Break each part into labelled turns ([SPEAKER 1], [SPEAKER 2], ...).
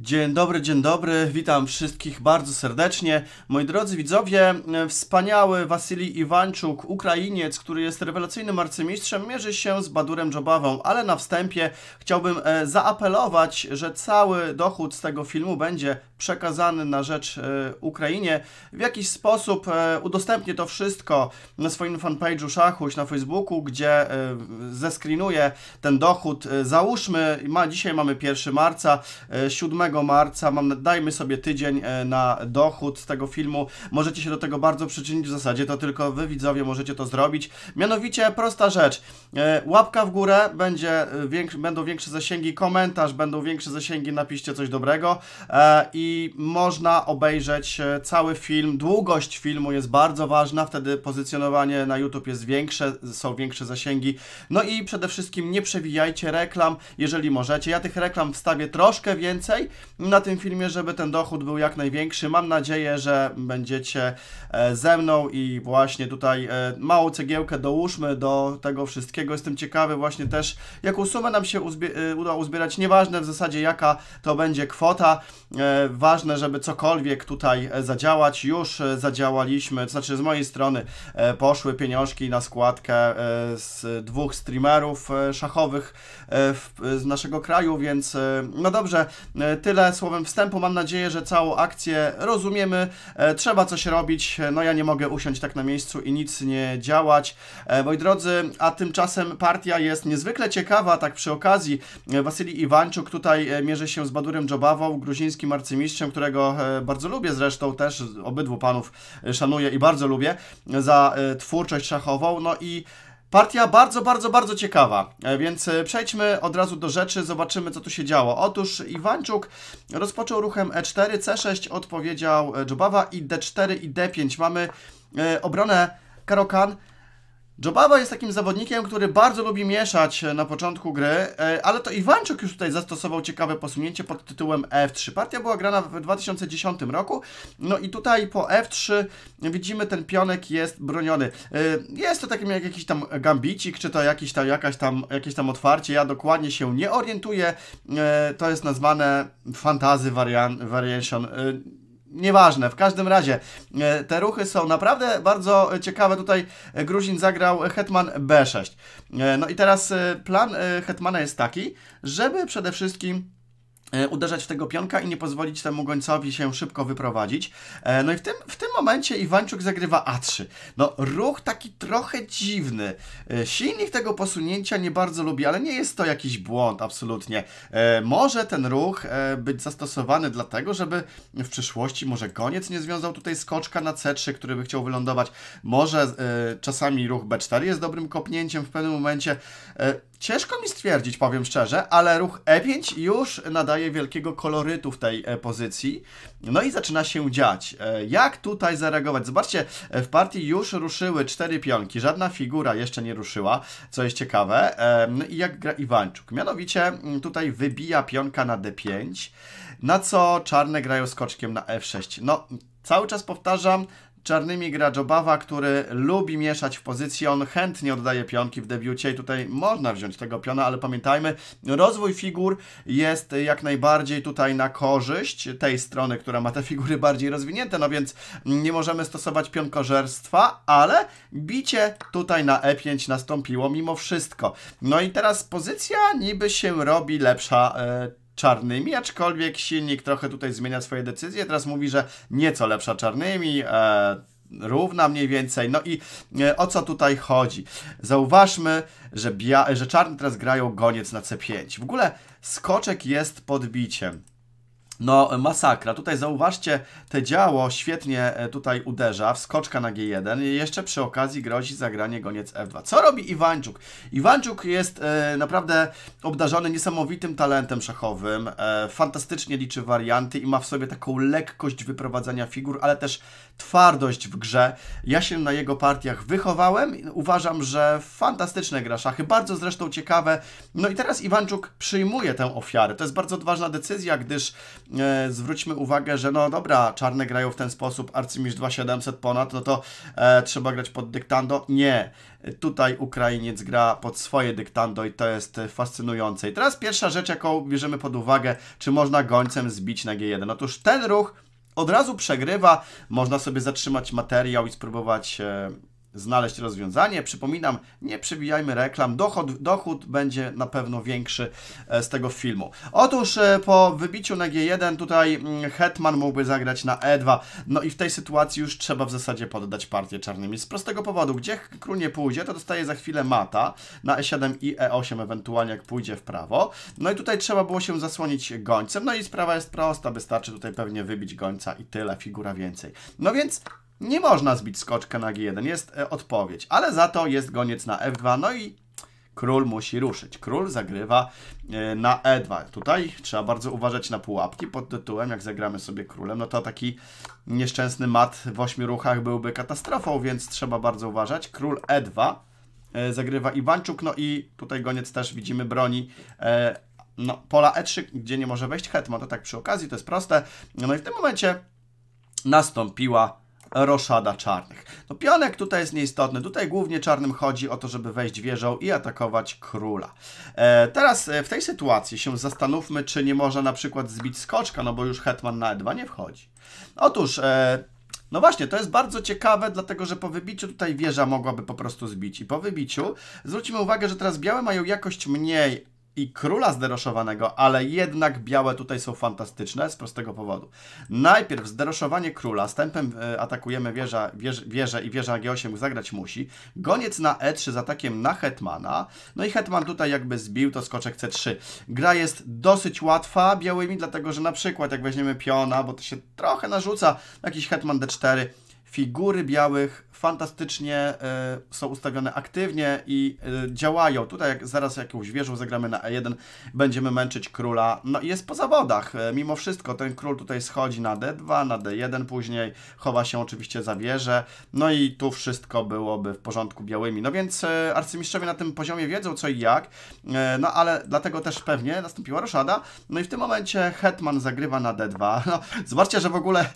[SPEAKER 1] Dzień dobry, dzień dobry, witam wszystkich bardzo serdecznie. Moi drodzy widzowie, e, wspaniały Wasylii Iwańczuk, Ukrainiec, który jest rewelacyjnym arcymistrzem, mierzy się z Badurem Dżobawą, ale na wstępie chciałbym e, zaapelować, że cały dochód z tego filmu będzie przekazany na rzecz e, Ukrainie. W jakiś sposób e, udostępnię to wszystko na swoim fanpage'u Szachuś na Facebooku, gdzie e, zeskrinuję ten dochód. Załóżmy, ma, dzisiaj mamy 1 marca, 7 marca, mam, dajmy sobie tydzień na dochód z tego filmu. Możecie się do tego bardzo przyczynić, w zasadzie to tylko Wy widzowie możecie to zrobić. Mianowicie prosta rzecz, łapka w górę, będzie, większy, będą większe zasięgi, komentarz, będą większe zasięgi, napiszcie coś dobrego i i można obejrzeć e, cały film. Długość filmu jest bardzo ważna, wtedy pozycjonowanie na YouTube jest większe, są większe zasięgi. No i przede wszystkim nie przewijajcie reklam, jeżeli możecie. Ja tych reklam wstawię troszkę więcej na tym filmie, żeby ten dochód był jak największy. Mam nadzieję, że będziecie e, ze mną i właśnie tutaj e, małą cegiełkę dołóżmy do tego wszystkiego. Jestem ciekawy właśnie też, jaką sumę nam się uzbie uda uzbierać. Nieważne w zasadzie jaka to będzie kwota ważne, żeby cokolwiek tutaj e, zadziałać. Już e, zadziałaliśmy, to znaczy z mojej strony e, poszły pieniążki na składkę z dwóch streamerów szachowych z naszego kraju, więc no dobrze, tyle słowem wstępu. Mam nadzieję, że całą akcję rozumiemy. Trzeba coś robić. No ja nie mogę usiąść tak na miejscu i nic nie działać. Moi drodzy, a tymczasem partia jest niezwykle ciekawa, tak przy okazji. Wasylii Iwańczuk tutaj mierzy się z Badurem Dżobawą, gruzińskim arcymistrzem mistrzem, którego e, bardzo lubię zresztą też, obydwu panów e, szanuję i bardzo lubię za e, twórczość szachową. No i Partia bardzo, bardzo, bardzo ciekawa, więc przejdźmy od razu do rzeczy, zobaczymy co tu się działo. Otóż Iwańczuk rozpoczął ruchem E4, C6 odpowiedział Dżubawa i D4 i D5. Mamy obronę Karokan Jobaba jest takim zawodnikiem, który bardzo lubi mieszać e, na początku gry, e, ale to Iwanczuk już tutaj zastosował ciekawe posunięcie pod tytułem F3. Partia była grana w 2010 roku, no i tutaj po F3 widzimy ten pionek jest broniony. E, jest to takim jak jakiś tam gambicik, czy to jakiś tam, jakaś tam, jakieś tam otwarcie, ja dokładnie się nie orientuję. To jest nazwane fantazy variation nieważne, w każdym razie e, te ruchy są naprawdę bardzo ciekawe. Tutaj Gruzin zagrał hetman b6. E, no i teraz e, plan hetmana jest taki, żeby przede wszystkim E, uderzać w tego pionka i nie pozwolić temu gońcowi się szybko wyprowadzić. E, no i w tym, w tym momencie Iwańczuk zagrywa A3. No ruch taki trochę dziwny. E, silnik tego posunięcia nie bardzo lubi, ale nie jest to jakiś błąd absolutnie. Może ten ruch być zastosowany dlatego, żeby w przyszłości może goniec nie związał tutaj skoczka na C3, który by chciał wylądować. Może czasami ruch B4 jest dobrym kopnięciem w pewnym momencie. Ciężko mi stwierdzić, powiem szczerze, ale ruch E5 już nadaje wielkiego kolorytu w tej e, pozycji. No i zaczyna się dziać. E, jak tutaj zareagować? Zobaczcie, e, w partii już ruszyły cztery pionki, żadna figura jeszcze nie ruszyła, co jest ciekawe. No i jak gra Iwańczuk? Mianowicie mm, tutaj wybija pionka na D5, na co czarne grają skoczkiem na F6. No, cały czas powtarzam, czarnymi gra Jobawa, który lubi mieszać w pozycji, on chętnie oddaje pionki w debiucie i tutaj można wziąć tego piona, ale pamiętajmy, rozwój figur jest jak najbardziej tutaj na korzyść tej strony, która ma te figury bardziej rozwinięte, no więc nie możemy stosować pionkożerstwa, ale bicie tutaj na E5 nastąpiło mimo wszystko. No i teraz pozycja niby się robi lepsza e, czarnymi, aczkolwiek silnik trochę tutaj zmienia swoje decyzje. Teraz mówi, że nieco lepsza czarnymi. E, równa mniej więcej. No i e, o co tutaj chodzi? Zauważmy, że, że teraz grają goniec na C5. W ogóle skoczek jest podbiciem. No, masakra. Tutaj zauważcie, te działo świetnie e, tutaj uderza, wskoczka na G1 i jeszcze przy okazji grozi zagranie goniec F2. Co robi Iwańczuk? Iwańczuk jest e, naprawdę obdarzony niesamowitym talentem szachowym, e, fantastycznie liczy warianty i ma w sobie taką lekkość wyprowadzania figur, ale też twardość w grze. Ja się na jego partiach wychowałem uważam, że fantastyczne gra szachy, bardzo zresztą ciekawe. No i teraz Iwańczuk przyjmuje tę ofiarę. To jest bardzo ważna decyzja, gdyż e, zwróćmy uwagę, że no dobra, czarne grają w ten sposób, arcymistrz 2700 ponad, no to e, trzeba grać pod dyktando. Nie, tutaj Ukrainiec gra pod swoje dyktando i to jest fascynujące. I teraz pierwsza rzecz, jaką bierzemy pod uwagę, czy można gońcem zbić na G1. Otóż ten ruch od razu przegrywa, można sobie zatrzymać materiał i spróbować... E, znaleźć rozwiązanie. Przypominam, nie przebijajmy reklam, dochod, dochód będzie na pewno większy e, z tego filmu. Otóż e, po wybiciu na G1 tutaj mm, Hetman mógłby zagrać na E2, no i w tej sytuacji już trzeba w zasadzie poddać partię czarnymi. Z prostego powodu, gdzie król nie pójdzie, to dostaje za chwilę mata na E7 i E8 ewentualnie, jak pójdzie w prawo. No i tutaj trzeba było się zasłonić gońcem, no i sprawa jest prosta, wystarczy tutaj pewnie wybić gońca i tyle, figura więcej. No więc nie można zbić skoczka na G1, jest e, odpowiedź, ale za to jest goniec na F2, no i król musi ruszyć. Król zagrywa e, na E2. Tutaj trzeba bardzo uważać na pułapki pod tytułem, jak zagramy sobie królem, no to taki nieszczęsny mat w ośmiu ruchach byłby katastrofą, więc trzeba bardzo uważać. Król E2 e, zagrywa Iwanczuk, no i tutaj goniec też widzimy broni no, pola E3, gdzie nie może wejść hetman, to tak przy okazji, to jest proste. No i w tym momencie nastąpiła roszada czarnych. No pionek tutaj jest nieistotny. Tutaj głównie czarnym chodzi o to, żeby wejść wieżą i atakować króla. E, teraz e, w tej sytuacji się zastanówmy, czy nie można na przykład zbić skoczka, no bo już hetman na e2 nie wchodzi. Otóż... E, no właśnie, to jest bardzo ciekawe, dlatego że po wybiciu tutaj wieża mogłaby po prostu zbić. I po wybiciu zwróćmy uwagę, że teraz białe mają jakość mniej i króla zderoszowanego, ale jednak białe tutaj są fantastyczne z prostego powodu. Najpierw zderoszowanie króla, stępem e, atakujemy wieża, wież, wieżę i wieża G8 zagrać musi. Goniec na E3 z atakiem na hetmana, no i hetman tutaj jakby zbił to skoczek C3. Gra jest dosyć łatwa białymi, dlatego że na przykład jak weźmiemy piona, bo to się trochę narzuca, jakiś hetman D4, figury białych fantastycznie y, są ustawione aktywnie i y, działają. Tutaj jak, zaraz jakąś wieżą zagramy na E1, będziemy męczyć króla. No i jest po zawodach. E, mimo wszystko ten król tutaj schodzi na D2, na D1 później, chowa się oczywiście za wieżę. No i tu wszystko byłoby w porządku białymi. No więc y, arcymistrzowie na tym poziomie wiedzą co i jak, no ale dlatego też pewnie nastąpiła roszada. No i w tym momencie hetman zagrywa na D2. No, zobaczcie, że w ogóle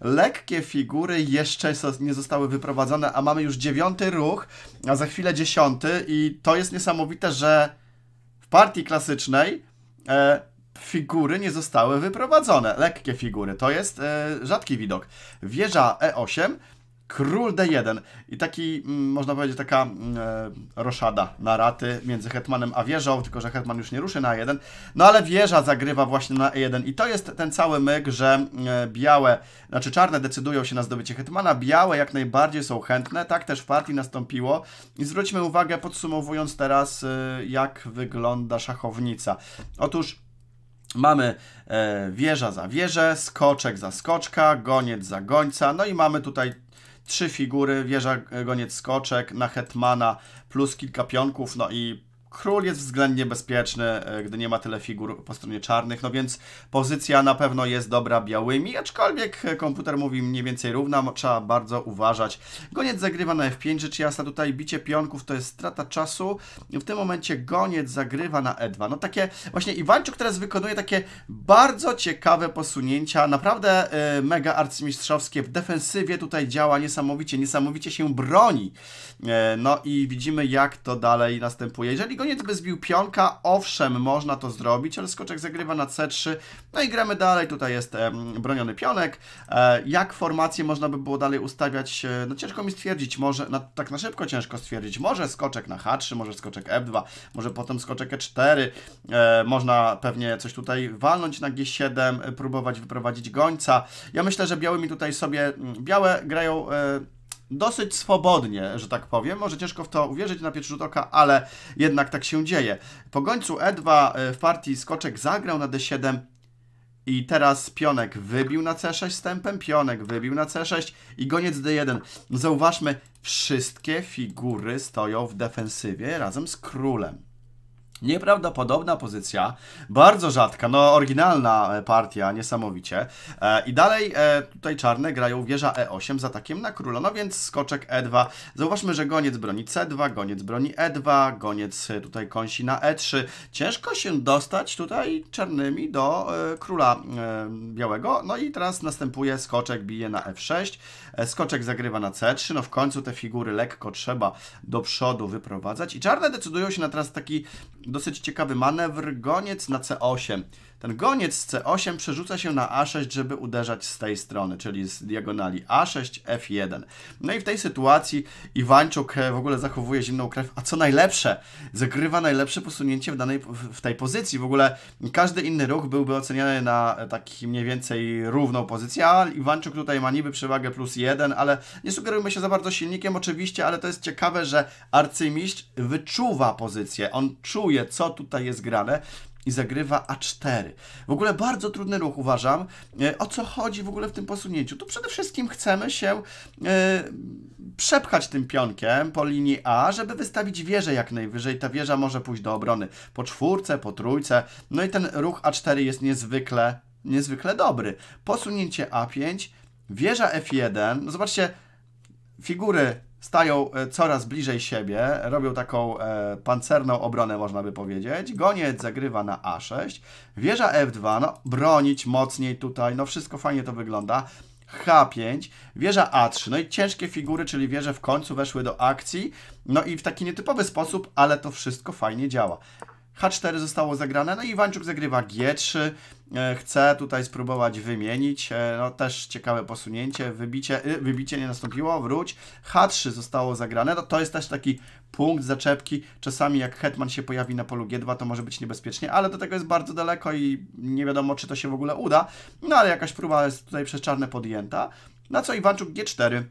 [SPEAKER 1] lekkie figury jeszcze często nie zostały wyprowadzone, a mamy już dziewiąty ruch, a za chwilę dziesiąty i to jest niesamowite, że w partii klasycznej e, figury nie zostały wyprowadzone, lekkie figury, to jest e, rzadki widok. Wieża E8 Król D1 i taki, mm, można powiedzieć, taka mm, e, roszada na raty między Hetmanem a Wieżą, tylko że Hetman już nie ruszy na E1, no ale Wieża zagrywa właśnie na E1 i to jest ten cały myk, że mm, e, białe, znaczy czarne decydują się na zdobycie Hetmana, białe jak najbardziej są chętne, tak też w partii nastąpiło i zwróćmy uwagę, podsumowując teraz, e, jak wygląda szachownica. Otóż Mamy e, wieża za wieżę, skoczek za skoczka, goniec za gońca, no i mamy tutaj trzy figury, wieża, e, goniec, skoczek, na hetmana, plus kilka pionków, no i Król jest względnie bezpieczny, e, gdy nie ma tyle figur po stronie czarnych, no więc pozycja na pewno jest dobra białymi, aczkolwiek komputer mówi mniej więcej równa, trzeba bardzo uważać. Goniec zagrywa na F5, rzecz jasna tutaj bicie pionków to jest strata czasu. W tym momencie goniec zagrywa na E2. No takie, właśnie Iwańczuk teraz wykonuje takie bardzo ciekawe posunięcia, naprawdę e, mega arcymistrzowskie, w defensywie tutaj działa niesamowicie, niesamowicie się broni. E, no i widzimy, jak to dalej następuje. Jeżeli goniec by zbił pionka, owszem, można to zrobić, ale skoczek zagrywa na C3, no i gramy dalej, tutaj jest broniony pionek. E, jak formację można by było dalej ustawiać? E, no ciężko mi stwierdzić, może, tak na szybko ciężko stwierdzić, może skoczek na H3, może skoczek F2, może potem skoczek E4, można pewnie coś tutaj walnąć na G7, próbować wyprowadzić gońca. Ja myślę, że białymi tutaj sobie, białe grają dosyć swobodnie, że tak powiem. Może ciężko w to uwierzyć na pierwszy rzut oka, ale jednak tak się dzieje. Po gońcu E2 e, w partii skoczek zagrał na D7 i teraz pionek wybił na C6 stępem, pionek wybił na C6 i goniec D1. Zauważmy, wszystkie figury stoją w defensywie razem z królem. Nieprawdopodobna pozycja, bardzo rzadka, no oryginalna e, partia, niesamowicie. E, I dalej e, tutaj czarne grają wieża E8 z atakiem na króla, no więc skoczek E2. Zauważmy, że goniec broni C2, goniec broni E2, goniec e, tutaj kąsi na E3. Ciężko się dostać tutaj czarnymi do e, króla e, białego. No i teraz następuje skoczek, bije na F6, skoczek zagrywa na C3, no w końcu te figury lekko trzeba do przodu wyprowadzać. I czarne decydują się na teraz taki Dosyć ciekawy manewr, goniec na C8. Ten goniec C8 przerzuca się na A6, żeby uderzać z tej strony, czyli z diagonali A6, F1. No i w tej sytuacji Iwańczuk e, w ogóle zachowuje zimną krew, a co najlepsze, zagrywa najlepsze posunięcie w, danej, w tej pozycji. W ogóle każdy inny ruch byłby oceniany na e, taki mniej więcej równą pozycję, a Iwańczuk tutaj ma niby przewagę plus 1, ale nie sugerujmy się za bardzo silnikiem oczywiście, ale to jest ciekawe, że arcymistrz wyczuwa pozycję, on czuje, co tutaj jest grane, i zagrywa A4. W ogóle bardzo trudny ruch uważam. E, o co chodzi w ogóle w tym posunięciu? Tu przede wszystkim chcemy się e, przepchać tym pionkiem po linii A, żeby wystawić wieżę jak najwyżej. Ta wieża może pójść do obrony po czwórce, po trójce. No i ten ruch A4 jest niezwykle, niezwykle dobry. Posunięcie A5, wieża F1. No zobaczcie, figury stają e, coraz bliżej siebie, robią taką e, pancerną obronę, można by powiedzieć. Goniec zagrywa na A6, wieża F2, no bronić mocniej tutaj, no wszystko fajnie to wygląda. H5, wieża A3, no i ciężkie figury, czyli wieże w końcu weszły do akcji, no i w taki nietypowy sposób, ale to wszystko fajnie działa. H4 zostało zagrane, no i Iwańczuk zagrywa G3, e, chce tutaj spróbować wymienić, e, no też ciekawe posunięcie, wybicie, y, wybicie nie nastąpiło, wróć, H3 zostało zagrane, no to jest też taki punkt zaczepki, czasami jak hetman się pojawi na polu G2 to może być niebezpiecznie, ale do tego jest bardzo daleko i nie wiadomo czy to się w ogóle uda, no ale jakaś próba jest tutaj przez czarne podjęta, na co Iwańczuk G4,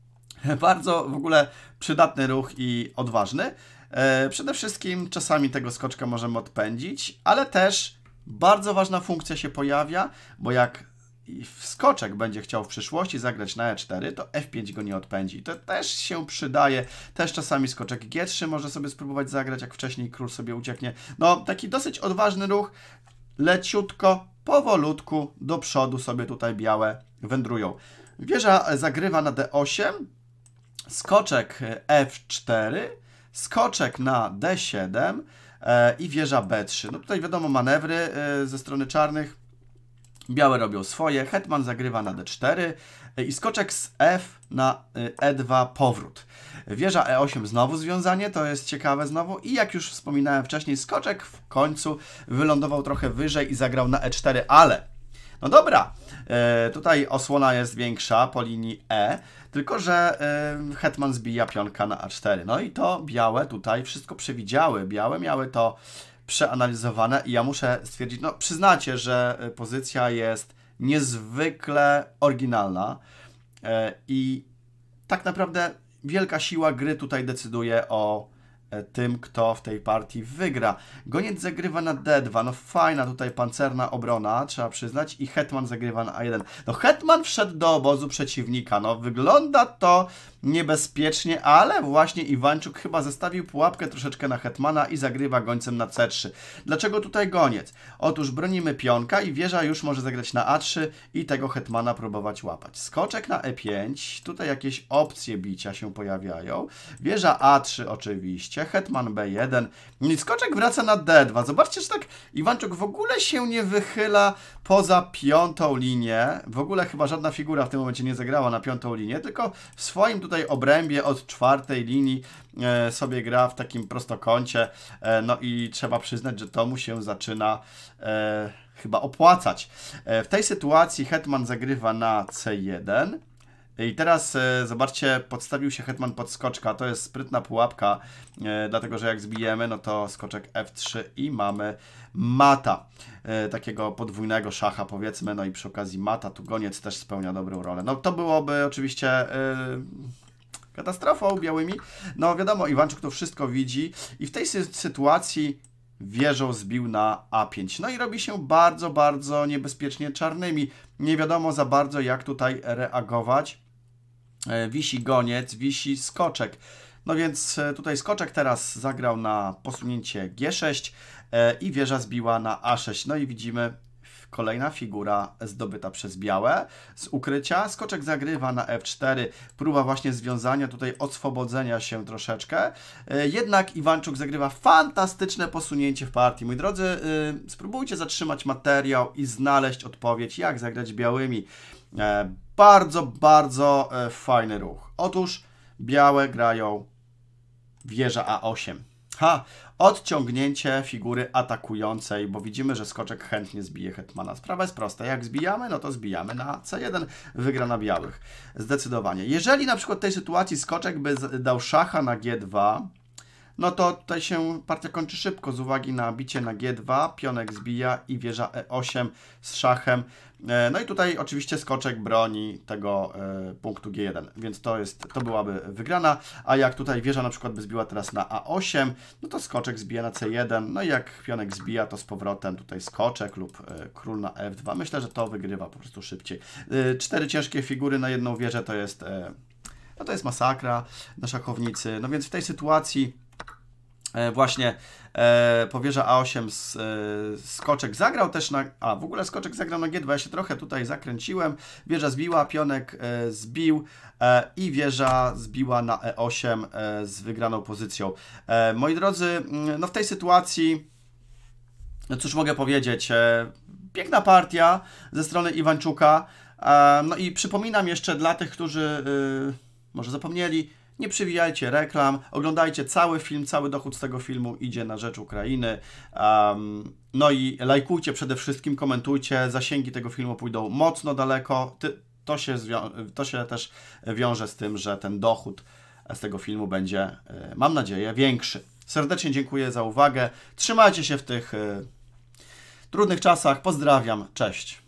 [SPEAKER 1] bardzo w ogóle przydatny ruch i odważny. E, przede wszystkim czasami tego skoczka możemy odpędzić, ale też bardzo ważna funkcja się pojawia, bo jak skoczek będzie chciał w przyszłości zagrać na E4, to F5 go nie odpędzi. To też się przydaje. Też czasami skoczek G3 może sobie spróbować zagrać, jak wcześniej król sobie ucieknie. No, taki dosyć odważny ruch. Leciutko, powolutku do przodu sobie tutaj białe wędrują. Wieża zagrywa na D8, skoczek F4, skoczek na D7 e, i wieża B3. No tutaj wiadomo manewry e, ze strony czarnych. Białe robią swoje, hetman zagrywa na D4 e, i skoczek z F na E2 powrót. Wieża E8 znowu związanie, to jest ciekawe znowu i jak już wspominałem wcześniej, skoczek w końcu wylądował trochę wyżej i zagrał na E4, ale no dobra, e, tutaj osłona jest większa po linii E, tylko że e, hetman zbija pionka na A4. No i to białe tutaj wszystko przewidziały. Białe miały to przeanalizowane i ja muszę stwierdzić, no przyznacie, że e, pozycja jest niezwykle oryginalna i tak naprawdę wielka siła gry tutaj decyduje o tym, kto w tej partii wygra. Goniec zagrywa na D2, no fajna tutaj pancerna obrona, trzeba przyznać, i Hetman zagrywa na A1. No Hetman wszedł do obozu przeciwnika, no wygląda to niebezpiecznie, ale właśnie Iwańczuk chyba zestawił pułapkę troszeczkę na Hetmana i zagrywa gońcem na C3. Dlaczego tutaj goniec? Otóż bronimy pionka i wieża już może zagrać na A3 i tego Hetmana próbować łapać. Skoczek na E5, tutaj jakieś opcje bicia się pojawiają, wieża A3 oczywiście, hetman B1. Skoczek wraca na D2. Zobaczcie, że tak Iwanczuk w ogóle się nie wychyla poza piątą linię. W ogóle chyba żadna figura w tym momencie nie zagrała na piątą linię, tylko w swoim tutaj obrębie od czwartej linii e, sobie gra w takim prostokącie. E, no i trzeba przyznać, że to mu się zaczyna e, chyba opłacać. w tej sytuacji hetman zagrywa na C1. I teraz e, zobaczcie, podstawił się hetman pod skoczka. To jest sprytna pułapka, e, dlatego że jak zbijemy, no to skoczek f3 i mamy mata. E, takiego podwójnego szacha powiedzmy, no i przy okazji mata, tu goniec też spełnia dobrą rolę. No to byłoby oczywiście e, katastrofą białymi. No wiadomo, Iwanczuk to wszystko widzi i w tej sy sytuacji wieżą zbił na A5. No i robi się bardzo, bardzo niebezpiecznie czarnymi. Nie wiadomo za bardzo, jak tutaj reagować. E, wisi goniec, wisi skoczek. No więc e, tutaj skoczek teraz zagrał na posunięcie G6 e, i wieża zbiła na A6. No i widzimy kolejna figura zdobyta przez białe z ukrycia. Skoczek zagrywa na F4. Próba właśnie związania, tutaj odswobodzenia się troszeczkę. Jednak Iwanczuk zagrywa fantastyczne posunięcie w partii. Mój drodzy, spróbujcie zatrzymać materiał i znaleźć odpowiedź, jak zagrać białymi bardzo, bardzo e, fajny ruch. Otóż białe grają wieża A8. Ha! Odciągnięcie figury atakującej, bo widzimy, że skoczek chętnie zbije hetmana. Sprawa jest prosta. Jak zbijamy, no to zbijamy na C1. Wygra na białych. Zdecydowanie. Jeżeli na przykład w tej sytuacji skoczek by dał szacha na G2, no to tutaj się partia kończy szybko z uwagi na bicie na G2, pionek zbija i wieża E8 z szachem. E, no i tutaj oczywiście skoczek broni tego e, punktu G1, więc to, jest, to byłaby wygrana, a jak tutaj wieża na przykład by zbiła teraz na A8, no to skoczek zbija na C1, no i jak pionek zbija, to z powrotem tutaj skoczek lub e, król na F2. Myślę, że to wygrywa po prostu szybciej. Cztery ciężkie figury na jedną wieżę to jest, no to jest masakra na szachownicy, no więc w tej sytuacji E, właśnie e, powierza A8 z, e, Skoczek zagrał też na... A, w ogóle Skoczek zagrał na G2, ja się trochę tutaj zakręciłem. Wieża zbiła, pionek e, zbił e, i wieża zbiła na E8 e, z wygraną pozycją. E, moi drodzy, mm, no w tej sytuacji, no cóż mogę powiedzieć, piękna partia ze strony Iwanczuka. no i przypominam jeszcze dla tych, którzy y, może zapomnieli, nie przywijajcie reklam, oglądajcie cały film, cały dochód z tego filmu idzie na rzecz Ukrainy. Um, no i lajkujcie przede wszystkim, komentujcie, zasięgi tego filmu pójdą mocno daleko. Ty, to, się to się też wiąże z tym, że ten dochód z tego filmu będzie, e, mam nadzieję, większy. Serdecznie dziękuję za uwagę. Trzymajcie się w tych e, trudnych czasach. Pozdrawiam. Cześć.